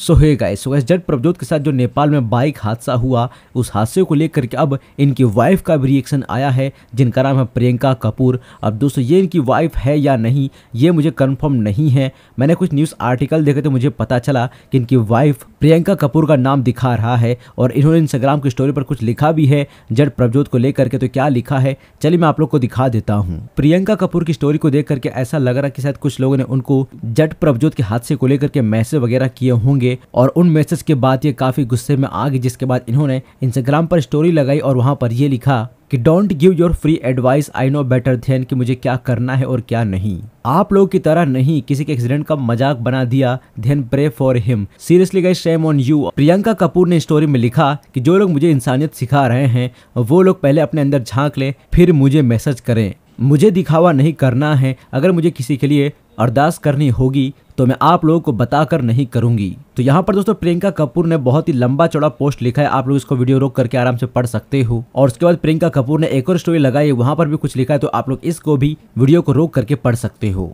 सो hey guys so जट प्रभजोत के साथ जो नेपाल में बाइक हादसा हुआ उस हादसे को लेकर के अब इनकी वाइफ का भी रिएक्शन आया है जिनका नाम है प्रियंका कपूर अब दोस्तों ये इनकी वाइफ है या नहीं ये मुझे कंफर्म नहीं है मैंने कुछ न्यूज़ आर्टिकल देखे तो मुझे पता चला कि इनकी वाइफ प्रियंका कपूर का नाम दिखा रहा है और इन्होंने इंस्टाग्राम की स्टोरी पर कुछ लिखा भी है जट प्रभजोत को लेकर के तो क्या लिखा है चलिए मैं आप लोग को दिखा देता हूँ प्रियंका कपूर की स्टोरी को देख करके ऐसा लग रहा कि शायद कुछ लोगों ने उनको जट प्रभजोत के हादसे को लेकर के मैसेज वगैरह किए होंगे होंगे और उन मैसेज के बाद ये काफी गुस्से में आ गई जिसके बाद इन्होंने इंस्टाग्राम पर स्टोरी लगाई और वहाँ पर ये लिखा कि don't give your free advice I know better than कि मुझे क्या करना है और क्या नहीं आप लोग की तरह नहीं किसी के एक्सीडेंट का मजाक बना दिया then pray for him seriously गई shame on you Priyanka Kapoor ने स्टोरी में लिखा कि जो लोग मुझे इंसानियत सिखा रहे हैं वो लोग पहले अपने अंदर झांक लें फिर मुझे मैसेज करें मुझे दिखावा नहीं करना है अगर मुझे किसी के लिए अरदास करनी होगी तो मैं आप लोगों को बताकर नहीं करूंगी तो यहाँ पर दोस्तों प्रियंका कपूर ने बहुत ही लंबा चौड़ा पोस्ट लिखा है आप लोग इसको वीडियो रोक करके आराम से पढ़ सकते हो और उसके बाद प्रियंका कपूर ने एक और स्टोरी लगाई वहाँ पर भी कुछ लिखा है तो आप लोग इसको भी वीडियो को रोक करके पढ़ सकते हो